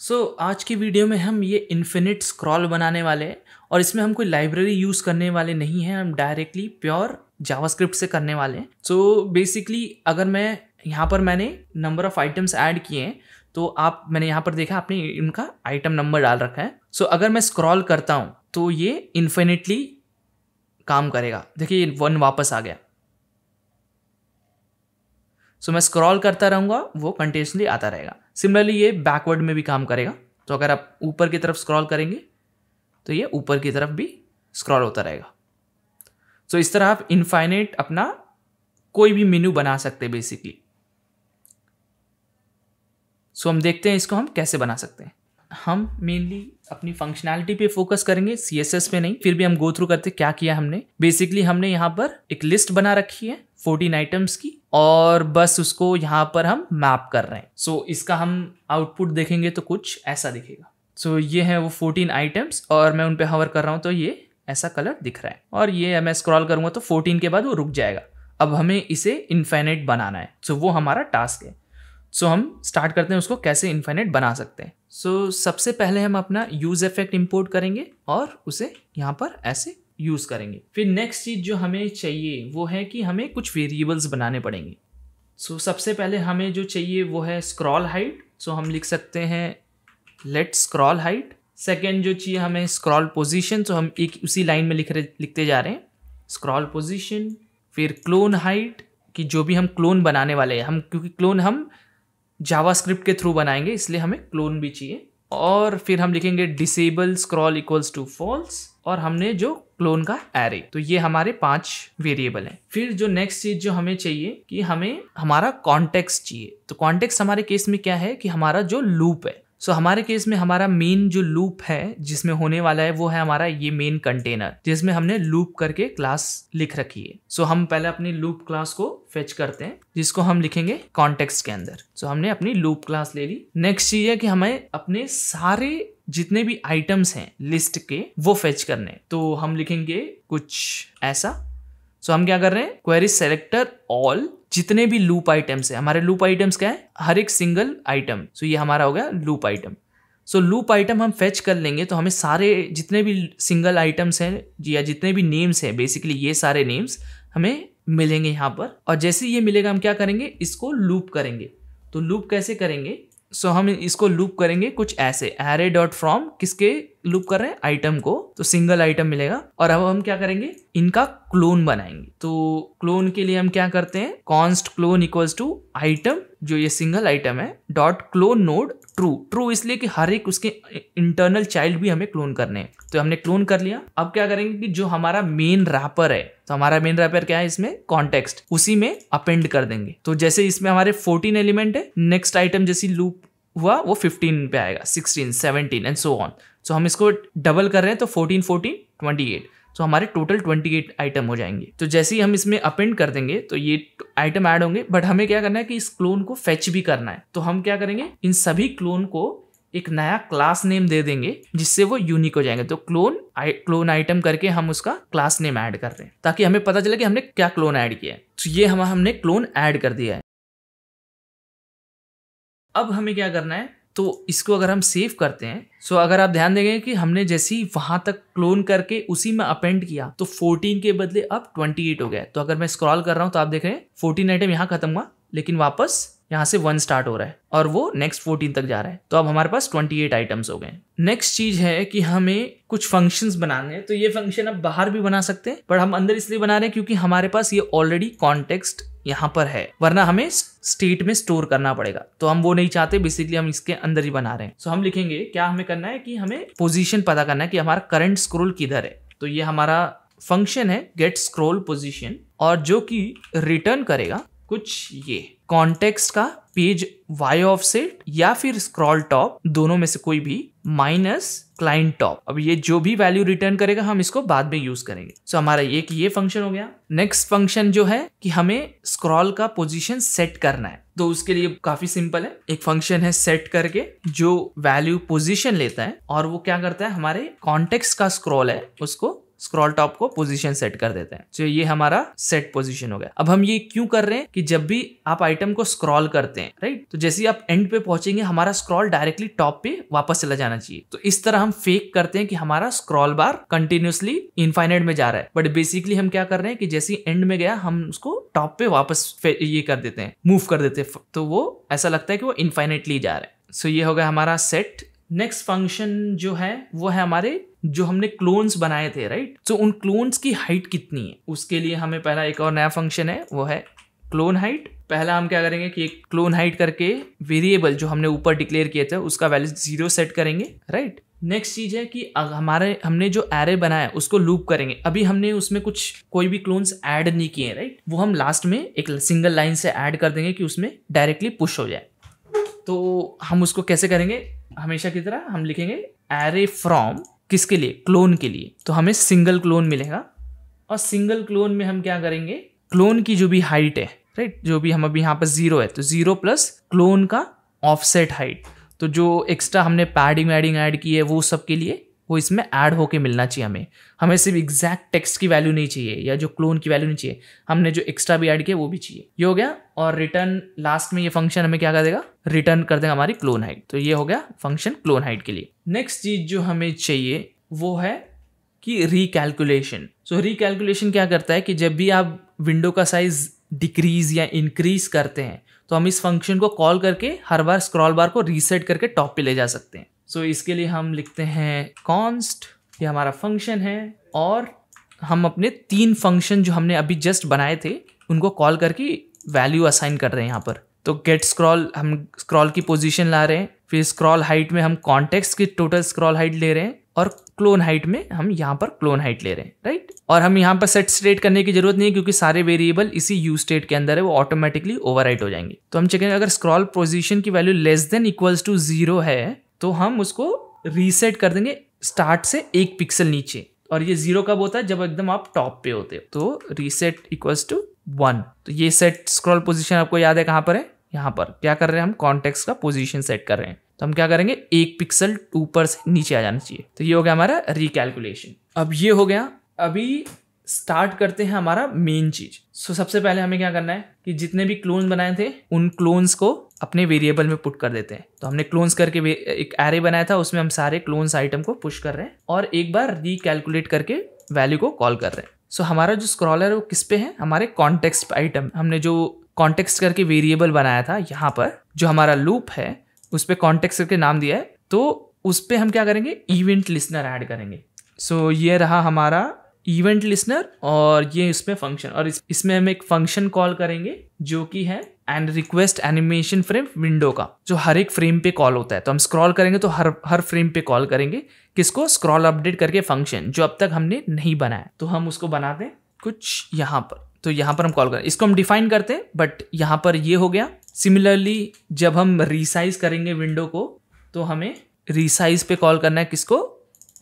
सो so, आज की video में हम ये इन्फिनिट स्क्रॉल बनाने वाले हैं और इसमें हम कोई लाइब्रेरी यूज़ करने वाले नहीं हैं हम डायरेक्टली प्योर जावास्क्रिप्ट से करने वाले हैं सो बेसिकली अगर मैं यहाँ पर मैंने नंबर ऑफ आइटम्स ऐड किए हैं तो आप मैंने यहाँ पर देखा आपने इनका आइटम नंबर डाल रखा है सो so, अगर मैं स्क्रॉल करता हूँ तो ये इन्फिनिटली काम करेगा देखिए वन वापस आ गया सो so, मैं स्क्रॉल करता रहूँगा वो कंटिन्यूसली आता रहेगा सिमिलरली ये बैकवर्ड में भी काम करेगा तो अगर आप ऊपर की तरफ स्क्रॉल करेंगे तो ये ऊपर की तरफ भी स्क्रॉल होता रहेगा सो so, इस तरह आप इनफाइनेट अपना कोई भी मेन्यू बना सकते हैं बेसिकली सो so, हम देखते हैं इसको हम कैसे बना सकते हैं हम मेनली अपनी फंक्शनैलिटी पे फोकस करेंगे सी एस एस पे नहीं फिर भी हम गो थ्रू करते क्या किया हमने बेसिकली हमने यहाँ पर एक लिस्ट बना रखी है फोर्टीन आइटम्स की और बस उसको यहाँ पर हम मैप कर रहे हैं सो so, इसका हम आउटपुट देखेंगे तो कुछ ऐसा दिखेगा सो so, ये है वो फोर्टीन आइटम्स और मैं उन पर हवर कर रहा हूँ तो ये ऐसा कलर दिख रहा है और ये मैं स्क्रॉल करूँगा तो फोर्टीन के बाद वो रुक जाएगा अब हमें इसे इन्फेनेट बनाना है सो so, वो हमारा टास्क है सो so, हम स्टार्ट करते हैं उसको कैसे इन्फाइनेट बना सकते हैं सो so, सबसे पहले हम अपना यूज़ इफेक्ट इंपोर्ट करेंगे और उसे यहाँ पर ऐसे यूज़ करेंगे फिर नेक्स्ट चीज़ जो हमें चाहिए वो है कि हमें कुछ वेरिएबल्स बनाने पड़ेंगे सो so, सबसे पहले हमें जो चाहिए वो है स्क्रॉल हाइट सो हम लिख सकते हैं लेट स्क्रॉल हाइट सेकेंड जो चाहिए हमें स्क्रॉल पोजिशन सो हम एक उसी लाइन में लिख रहे लिखते जा रहे हैं स्क्रॉल पोजिशन फिर क्लोन हाइट कि जो भी हम क्लोन बनाने वाले हैं हम क्योंकि क्लोन हम जावास्क्रिप्ट के थ्रू बनाएंगे इसलिए हमें क्लोन भी चाहिए और फिर हम लिखेंगे disable scroll equals to false और हमने जो क्लोन का एरे तो ये हमारे पांच वेरिएबल हैं फिर जो नेक्स्ट चीज जो हमें चाहिए कि हमें हमारा कॉन्टेक्स्ट चाहिए तो कॉन्टेक्स्ट हमारे केस में क्या है कि हमारा जो लूप है सो so, हमारे केस में हमारा मेन जो लूप है जिसमें होने वाला है वो है हमारा ये मेन कंटेनर जिसमें हमने लूप करके क्लास लिख रखी है सो so, हम पहले अपनी लूप क्लास को फेच करते हैं जिसको हम लिखेंगे कॉन्टेक्स्ट के अंदर सो so, हमने अपनी लूप क्लास ले ली नेक्स्ट चीज है कि हमें अपने सारे जितने भी आइटम्स हैं लिस्ट के वो फेच करने तो हम लिखेंगे कुछ ऐसा सो so, हम क्या कर रहे हैं क्वेरी सेलेक्टर ऑल जितने भी लूप आइटम्स है हमारे लूप आइटम्स क्या है हर एक सिंगल आइटम सो ये हमारा हो गया loop item so loop item हम फेच कर लेंगे तो हमें सारे जितने भी सिंगल आइटम्स हैं या जितने भी नेम्स हैं बेसिकली ये सारे नेम्स हमें मिलेंगे यहाँ पर और जैसे ये मिलेगा हम क्या करेंगे इसको लूप करेंगे तो लूप कैसे करेंगे सो so, हम इसको लूप करेंगे कुछ ऐसे एरे डॉट फ्रॉम किसके लूप कर रहे हैं आइटम को तो सिंगल आइटम मिलेगा और अब हम क्या करेंगे इनका क्लोन बनाएंगे तो क्लोन के लिए हम क्या करते हैं const clone equals to item जो ये सिंगल आइटम है dot clone node true true इसलिए कि हर एक उसके इंटरनल चाइल्ड भी हमें क्लोन करने हैं तो हमने क्लोन कर लिया अब क्या करेंगे कि जो हमारा मेन रैपर है तो हमारा मेन रैपर क्या है इसमें कॉन्टेक्स्ट उसी में अपेंड कर देंगे तो जैसे इसमें हमारे 14 एलिमेंट है नेक्स्ट आइटम जैसी लूप हुआ वो फिफ्टीन पे आएगा sixteen seventeen and so on so हम इसको डबल कर रहे हैं तो fourteen fourteen twenty eight so हमारे टोटल ट्वेंटी एट आइटम हो जाएंगे तो जैसे ही हम इसमें अपेंड कर देंगे तो ये आइटम ऐड होंगे बट हमें क्या करना है कि इस क्लोन को फेच भी करना है तो हम क्या करेंगे इन सभी क्लोन को एक नया क्लास नेम दे देंगे जिससे वो यूनिक हो जाएंगे तो क्लोन आई, क्लोन आइटम करके हम उसका क्लास नेम ऐड कर रहे हैं ताकि हमें पता चले कि हमने क्या क्लोन ऐड किया है तो ये हम हमने क्लोन ऐड कर दिया है अब हमें क्या करना है तो इसको अगर हम सेव करते हैं सो so अगर आप ध्यान देंगे कि हमने जैसे ही वहां तक क्लोन करके उसी में अपेंड किया तो 14 के बदले अब 28 हो गया तो अगर मैं स्क्रॉल कर रहा हूं तो आप देख रहे हैं 14 आइटम यहाँ खत्म हुआ लेकिन वापस यहाँ से वन स्टार्ट हो रहा है और वो नेक्स्ट फोर्टीन तक जा रहा है तो अब हमारे पास ट्वेंटी एट आइटम्स हो गए नेक्स्ट चीज है कि हमें कुछ फंक्शंस बनाने हैं तो ये फंक्शन आप बाहर भी बना सकते हैं पर हम अंदर इसलिए बना रहे हैं क्योंकि हमारे पास ये ऑलरेडी कॉन्टेक्स्ट यहाँ पर है वरना हमें स्टेट में स्टोर करना पड़ेगा तो हम वो नहीं चाहते बेसिकली हम इसके अंदर ही बना रहे हैं सो हम लिखेंगे क्या हमें करना है कि हमें पोजिशन पता करना है कि हमारा करंट स्क्रोल किधर है तो ये हमारा फंक्शन है गेट स्क्रोल पोजिशन और जो कि रिटर्न करेगा कुछ ये कॉन्टेक्स्ट का पेज वाई ऑफसेट या फिर स्क्रॉल टॉप दोनों में से कोई भी माइनस क्लाइंट टॉप अब ये जो भी वैल्यू रिटर्न करेगा हम इसको बाद में यूज करेंगे सो so, हमारा एक ये फंक्शन हो गया नेक्स्ट फंक्शन जो है कि हमें स्क्रॉल का पोजीशन सेट करना है तो उसके लिए काफी सिंपल है एक फंक्शन है सेट करके जो वैल्यू पोजीशन लेता है और वो क्या करता है हमारे कॉन्टेक्स्ट का स्क्रॉल है उसको स्क्रॉल टॉप को पोजीशन सेट कर देते हैं तो ये हमारा सेट पोजीशन हो गया अब हम ये क्यों कर रहे हैं कि जब भी आप आइटम को स्क्रॉल करते हैं राइट तो जैसे ही आप एंड पे पहुंचेंगे हमारा स्क्रॉल डायरेक्टली टॉप पे वापस चला जाना चाहिए तो इस तरह हम फेक करते हैं कि हमारा स्क्रॉल बार कंटिन्यूसली इन्फाइनाइट में जा रहा है बट बेसिकली हम क्या कर रहे हैं कि जैसे एंड में गया हम उसको टॉप पे वापस ये कर देते हैं मूव कर देते हैं तो वो ऐसा लगता है कि वो इन्फाइनेटली जा रहे हैं सो so ये हो गया हमारा सेट नेक्स्ट फंक्शन जो है वो है हमारे जो हमने क्लोन्स बनाए थे राइट सो so, उन क्लोन्स की हाइट कितनी है उसके लिए हमें पहला एक और नया फंक्शन है वो है क्लोन हाइट पहला हम क्या करेंगे कि एक क्लोन हाइट करके वेरिएबल जो हमने ऊपर डिक्लेयर किया था उसका वैल्यू जीरो सेट करेंगे राइट नेक्स्ट चीज है कि हमारे हमने जो एरे बनाया उसको लूप करेंगे अभी हमने उसमें कुछ कोई भी क्लोन्स ऐड नहीं किए राइट वो हम लास्ट में एक सिंगल लाइन से ऐड कर देंगे कि उसमें डायरेक्टली पुश हो जाए तो हम उसको कैसे करेंगे हमेशा की तरह हम लिखेंगे एरे फ्रॉम किसके लिए क्लोन के लिए तो हमें सिंगल क्लोन मिलेगा और सिंगल क्लोन में हम क्या करेंगे क्लोन की जो भी हाइट है राइट जो भी हम अभी यहाँ पर जीरो है तो जीरो प्लस क्लोन का ऑफसेट हाइट तो जो एक्स्ट्रा हमने पैडिंग वैडिंग ऐड की है वो सब के लिए वो इसमें ऐड होके मिलना चाहिए हमें हमें सिर्फ एग्जैक्ट टेक्स्ट की वैल्यू नहीं चाहिए या जो क्लोन की वैल्यू नहीं चाहिए हमने जो एक्स्ट्रा भी ऐड किया वो भी चाहिए ये हो गया और रिटर्न लास्ट में ये फंक्शन हमें क्या कर देगा रिटर्न कर देगा हमारी क्लोन हाइट तो ये हो गया फंक्शन क्लोन हाइट के लिए नेक्स्ट चीज जो हमें चाहिए वो है कि रिकैलकुलेशन सो रिकैलकुलेशन क्या करता है कि जब भी आप विंडो का साइज डिक्रीज या इंक्रीज करते हैं तो हम इस फंक्शन को कॉल करके हर बार स्क्रॉल बार को रीसेट करके टॉप पे ले जा सकते हैं सो so, इसके लिए हम लिखते हैं कॉन्स्ट ये हमारा फंक्शन है और हम अपने तीन फंक्शन जो हमने अभी जस्ट बनाए थे उनको कॉल करके वैल्यू असाइन कर रहे हैं यहाँ पर तो गेट स्क्रॉल हम स्क्रॉल की पोजीशन ला रहे हैं फिर स्क्रॉल हाइट में हम कॉन्टेक्स्ट की टोटल स्क्रॉल हाइट ले रहे हैं और क्लोन हाइट में हम यहाँ पर क्लोन हाइट ले रहे हैं राइट और हम यहाँ पर सेट स्टेट करने की जरूरत नहीं है क्योंकि सारे वेरिएबल इसी यू स्टेट के अंदर है वो ऑटोमेटिकली ओवर हो जाएंगे तो हम चेक अगर स्क्रॉल पोजिशन की value less than equals to zero है तो हम उसको रीसेट कर देंगे स्टार्ट से एक पिक्सल नीचे और ये जीरो कब होता है जब एकदम आप टॉप पे होते हो तो रीसेट इक्वल्स टू वन तो ये सेट स्क्रॉल पोजीशन आपको याद है कहाँ पर है यहाँ पर क्या कर रहे हैं हम कॉन्टेक्स का पोजिशन सेट कर रहे हैं तो हम क्या करेंगे एक पिक्सल ऊपर से नीचे आ जाना चाहिए तो ये हो गया हमारा रिकैलकुलेशन अब ये हो गया अभी स्टार्ट करते हैं हमारा मेन चीज सो so, सबसे पहले हमें क्या करना है कि जितने भी क्लोन बनाए थे उन क्लोन्स को अपने वेरिएबल में पुट कर देते हैं तो हमने क्लोन्स करके एक एरे बनाया था उसमें हम सारे क्लोन्स आइटम को पुश कर रहे हैं और एक बार रिकैलकुलेट करके वैल्यू को कॉल कर रहे हैं सो so, हमारा जो स्क्रॉलर है वो किस पे है हमारे कॉन्टेक्स्ट आइटम हमने जो कॉन्टेक्स्ट करके वेरिएबल बनाया था यहाँ पर जो हमारा लूप है उस पर कॉन्टेक्स्ट करके नाम दिया है तो उस पर हम क्या करेंगे इवेंट लिसनर ऐड करेंगे सो so, ये रहा हमारा इवेंट लिसनर और ये इसमें फंक्शन और इस, इसमें हम एक फंक्शन कॉल करेंगे जो कि है and request animation frame window का जो हर एक फ्रेम पे कॉल होता है तो हम स्क्रॉल करेंगे तो हर हर फ्रेम पे कॉल करेंगे किसको स्क्रॉल अपडेट करके फंक्शन जो अब तक हमने नहीं बनाया तो हम उसको बना दें कुछ यहाँ पर तो यहाँ पर हम कॉल करें इसको हम डिफाइन करते हैं बट यहाँ पर ये हो गया सिमिलरली जब हम रिसाइज करेंगे विंडो को तो हमें रिसाइज पे कॉल करना है किसको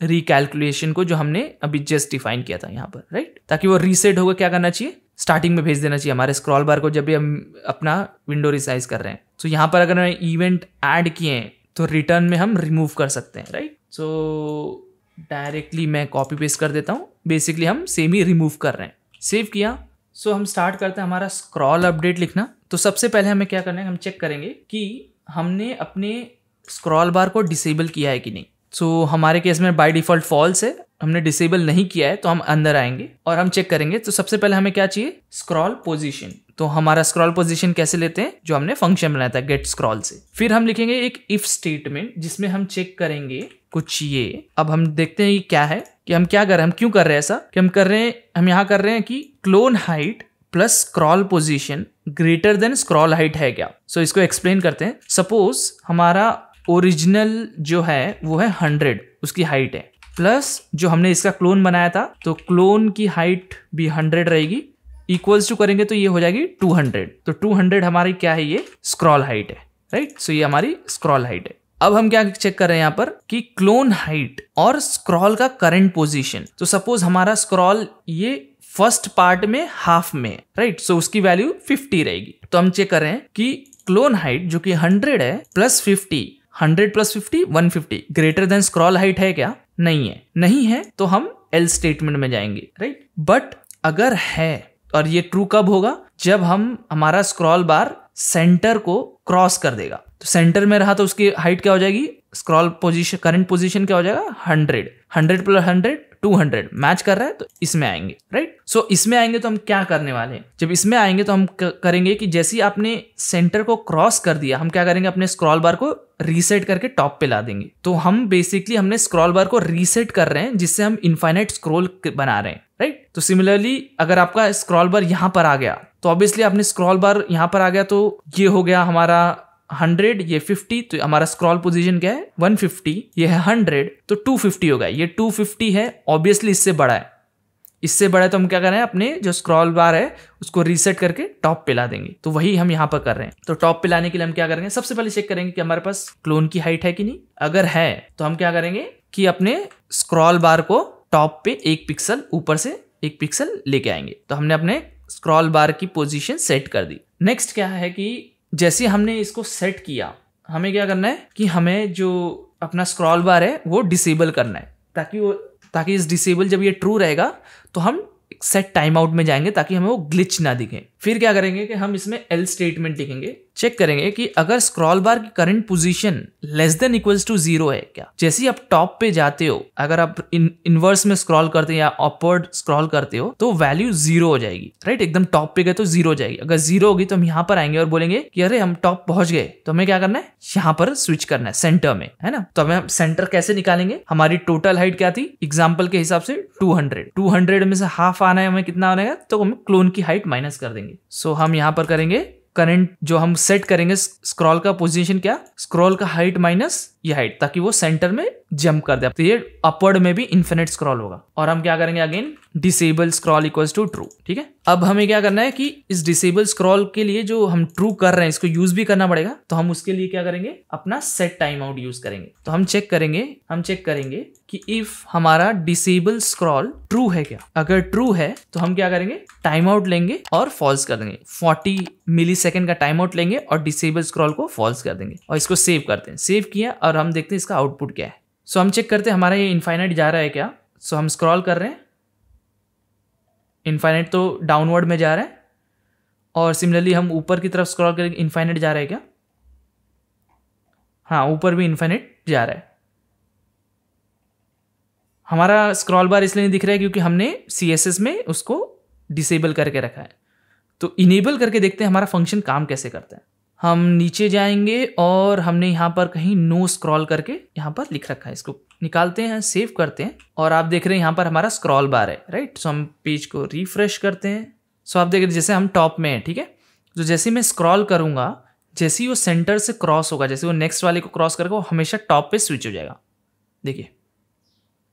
रिकैलकुलेशन को जो हमने अभी जस्ट डिफाइन किया था यहाँ पर राइट ताकि वो रीसेट होगा क्या करना चाहिए स्टार्टिंग में भेज देना चाहिए हमारे स्क्रॉल बार को जब भी हम अपना विंडो रिसाइज कर रहे हैं तो so, यहाँ पर अगर हमें इवेंट ऐड किए हैं तो रिटर्न में हम रिमूव कर सकते हैं राइट सो डायरेक्टली मैं कॉपी पेस्ट कर देता हूँ बेसिकली हम सेम ही रिमूव कर रहे हैं सेव किया सो so, हम स्टार्ट करते हैं हमारा स्क्रॉल अपडेट लिखना तो सबसे पहले हमें क्या करना है हम चेक करेंगे कि हमने अपने स्क्रॉल बार को डिसेबल किया है कि नहीं सो so, हमारे केस में बाय डिफॉल्ट फॉल्स है हमने डिसेबल नहीं किया है तो हम अंदर आएंगे और हम चेक करेंगे तो सबसे पहले हमें क्या चाहिए स्क्रॉल पोजीशन तो हमारा स्क्रॉल पोजीशन कैसे लेते हैं जो हमने फंक्शन बनाया था गेट स्क्रॉल से फिर हम लिखेंगे एक इफ स्टेटमेंट जिसमें हम चेक करेंगे कुछ ये अब हम देखते हैं ये क्या है कि हम क्या कर रहे हैं हम क्यों कर रहे हैं ऐसा कि हम कर रहे हैं हम यहाँ कर रहे हैं कि clone height plus scroll position greater than scroll height है क्या सो so, इसको एक्सप्लेन करते हैं सपोज हमारा ओरिजिनल जो है वो है हंड्रेड उसकी हाइट है प्लस जो हमने इसका क्लोन बनाया था तो क्लोन की हाइट भी हंड्रेड रहेगी इक्वल्स टू करेंगे तो ये हो जाएगी टू हंड्रेड तो टू हंड्रेड हमारी क्या है ये स्क्रॉल हाइट है राइट सो ये हमारी स्क्रॉल हाइट है अब हम क्या चेक कर रहे हैं यहाँ पर कि क्लोन हाइट और स्क्रॉल का करंट पोजीशन तो सपोज हमारा स्क्रॉल ये फर्स्ट पार्ट में हाफ में राइट सो so उसकी वैल्यू 50 रहेगी तो हम चेक कर रहे हैं कि क्लोन हाइट जो कि 100 है plus 50 hundred plus fifty one fifty greater than scroll height है क्या नहीं है नहीं है तो हम एल स्टेटमेंट में जाएंगे राइट बट अगर है और ये ट्रू कब होगा जब हम हमारा स्क्रॉल बार सेंटर को क्रॉस कर देगा तो सेंटर में रहा तो उसकी हाइट क्या हो जाएगी स्क्रॉल पोजीशन करंट पोजीशन क्या हो जाएगा hundred hundred plus hundred two hundred match कर रहा है तो इसमें आएंगे राइट right? सो so, इसमें आएंगे तो हम क्या करने वाले हैं जब इसमें आएंगे तो हम करेंगे कि जैसे ही आपने सेंटर को क्रॉस कर दिया हम क्या करेंगे अपने स्क्रॉल बार को रीसेट करके टॉप पे ला देंगे तो हम बेसिकली हमने स्क्रॉल बार को रीसेट कर रहे हैं जिससे हम इन्फाइनाइट स्क्रॉल बना रहे हैं राइट right? तो सिमिलरली अगर आपका स्क्रॉल बार यहाँ पर आ गया तो ऑब्वियसली आपने स्क्रॉल बार यहाँ पर आ गया तो ये हो गया हमारा हंड्रेड ये फिफ्टी तो हमारा स्क्रॉल पोजीशन क्या है वन फिफ्टी ये है हंड्रेड तो टू फिफ्टी होगा ये टू फिफ्टी है ऑब्वियसली इससे बड़ा है इससे बड़ा तो हम क्या कर रहे हैं अपने जो स्क्रॉल बार है उसको रीसेट करके टॉप पे ला देंगे तो वही हम यहाँ पर कर रहे हैं तो टॉप पे लाने के लिए हम क्या करेंगे सबसे पहले चेक करेंगे कि हमारे पास क्लोन की हाइट है कि नहीं अगर है तो हम क्या करेंगे कि अपने स्क्रॉल बार को टॉप पे एक पिक्सल ऊपर से एक पिक्सल लेके आएंगे तो हमने अपने स्क्रॉल बार की पोजीशन सेट कर दी नेक्स्ट क्या है कि जैसे हमने इसको सेट किया हमें क्या करना है कि हमें जो अपना स्क्रॉल बार है वो डिसेबल करना है ताकि वो ताकि इस डिसेबल जब ये ट्रू रहेगा तो हम सेट टाइम आउट में जाएंगे ताकि हमें वो ग्लिच ना दिखे फिर क्या करेंगे कि हम इसमें एल स्टेटमेंट लिखेंगे चेक करेंगे कि अगर स्क्रॉल बार की current position less than equals to zero है क्या जैसे ही आप टॉप पे जाते हो अगर आप इन, इनवर्स में स्क्रॉल करते हैं या अपवर्ड स्क्रॉल करते हो तो वैल्यू जीरो हो जाएगी राइट एकदम टॉप पे गए तो जीरो हो जाएगी अगर जीरो होगी तो हम यहाँ पर आएंगे और बोलेंगे कि अरे हम टॉप पहुंच गए तो हमें क्या करना है यहाँ पर स्विच करना है सेंटर में है ना तो हमें हम सेंटर कैसे निकालेंगे हमारी टोटल हाइट क्या थी एग्जाम्पल के हिसाब से टू हंड्रेड में से हाफ आना है हमें कितना आना है तो हम क्लोन की हाइट माइनस कर देंगे सो हम यहाँ पर करेंगे करंट जो हम सेट करेंगे स्क्रॉल का पोजीशन क्या स्क्रॉल का हाइट माइनस ये हाइट ताकि वो सेंटर में जंप कर दे तो ये अपवर्ड में भी इन्फिनेट स्क्रॉल होगा और हम क्या करेंगे again disable scroll equals to true ठीक है अब हमें क्या करना है कि इस डिसेबल स्क्रॉल के लिए जो हम ट्रू कर रहे हैं इसको यूज भी करना पड़ेगा तो हम उसके लिए क्या करेंगे अपना सेट टाइम आउट यूज करेंगे तो हम चेक करेंगे हम चेक करेंगे कि इफ हमारा डिसेबल स्क्रॉल ट्रू है क्या अगर ट्रू है तो हम क्या करेंगे टाइम आउट लेंगे और फॉल्स कर देंगे फोर्टी मिली का टाइम आउट लेंगे और डिसेबल स्क्रॉल को फॉल्स कर देंगे और इसको सेव करते हैं सेव किया और और हम देखते हैं इसका आउटपुट क्या है सो so, हम चेक करते हैं हमारा ये इन्फाइनइट जा रहा है क्या सो so, हम स्क्रॉल कर रहे हैं इन्फाइनइट तो डाउनवर्ड में जा रहा है और सिमिलरली हम ऊपर की तरफ स्क्रॉल करेंगे इन्फाइनइट जा रहा है क्या हाँ ऊपर भी इन्फाइनइट जा रहा है हमारा स्क्रॉल बार इसलिए नहीं दिख रहा है क्योंकि हमने सी में उसको डिसेबल करके रखा है तो इनेबल करके देखते हैं हमारा फंक्शन काम कैसे करता है हम नीचे जाएंगे और हमने यहाँ पर कहीं नो स्क्रॉल करके यहाँ पर लिख रखा है इसको निकालते हैं सेव करते हैं और आप देख रहे हैं यहाँ पर हमारा स्क्रॉल बार है राइट सो हम पेज को रिफ्रेश करते हैं सो आप देख रहे हैं जैसे हम टॉप में हैं ठीक है तो जैसे मैं स्क्रॉल करूँगा जैसे ही वो सेंटर से क्रॉस होगा जैसे वो नेक्स्ट वाले को क्रॉस करके वो हमेशा टॉप पे स्विच हो जाएगा देखिए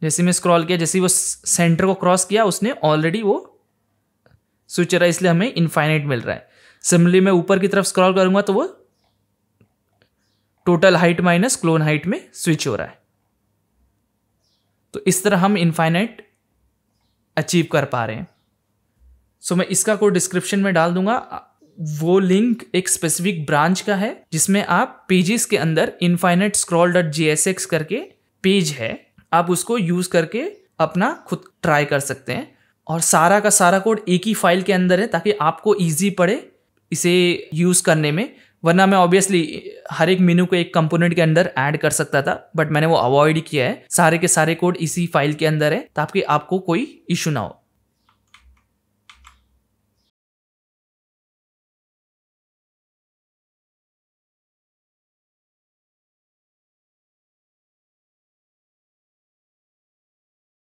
जैसे मैं स्क्रॉल किया जैसे वो सेंटर को क्रॉस किया उसने ऑलरेडी वो स्विच रहा है इसलिए हमें इन्फाइनाइट मिल रहा है सिमिलरली मैं ऊपर की तरफ स्क्रॉल करूंगा तो वो total height minus clone height में स्विच हो रहा है तो इस तरह हम इनफाइनाइट अचीव कर पा रहे हैं सो so, मैं इसका कोड डिस्क्रिप्शन में डाल दूंगा वो लिंक एक स्पेसिफिक ब्रांच का है जिसमें आप पेजेस के अंदर infinite scroll dot G S X करके पेज है आप उसको यूज करके अपना खुद ट्राई कर सकते हैं और सारा का सारा कोड एक ही फाइल के अंदर है ताकि आपको ईजी पड़े इसे यूज़ करने में वरना मैं ऑब्वियसली हर एक मेनू को एक कंपोनेंट के अंदर ऐड कर सकता था बट मैंने वो अवॉइड किया है सारे के सारे कोड इसी फाइल के अंदर है ताकि आपको कोई इशू ना हो